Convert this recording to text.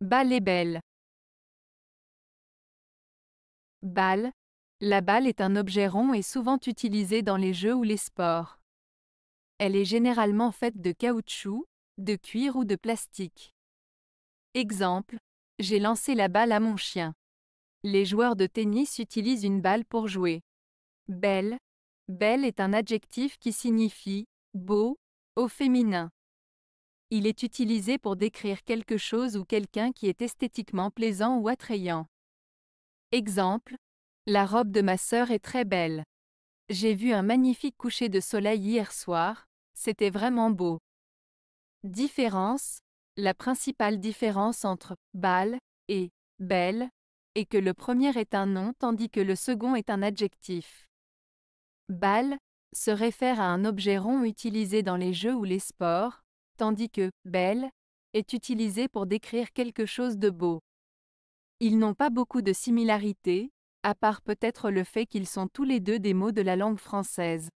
Balle est belle. Balle. La balle est un objet rond et souvent utilisé dans les jeux ou les sports. Elle est généralement faite de caoutchouc, de cuir ou de plastique. Exemple. J'ai lancé la balle à mon chien. Les joueurs de tennis utilisent une balle pour jouer. Belle. Belle est un adjectif qui signifie beau au féminin. Il est utilisé pour décrire quelque chose ou quelqu'un qui est esthétiquement plaisant ou attrayant. Exemple. La robe de ma sœur est très belle. J'ai vu un magnifique coucher de soleil hier soir, c'était vraiment beau. Différence. La principale différence entre bal et belle est que le premier est un nom tandis que le second est un adjectif. Bal se réfère à un objet rond utilisé dans les jeux ou les sports, tandis que belle est utilisé pour décrire quelque chose de beau. Ils n'ont pas beaucoup de similarités, à part peut-être le fait qu'ils sont tous les deux des mots de la langue française.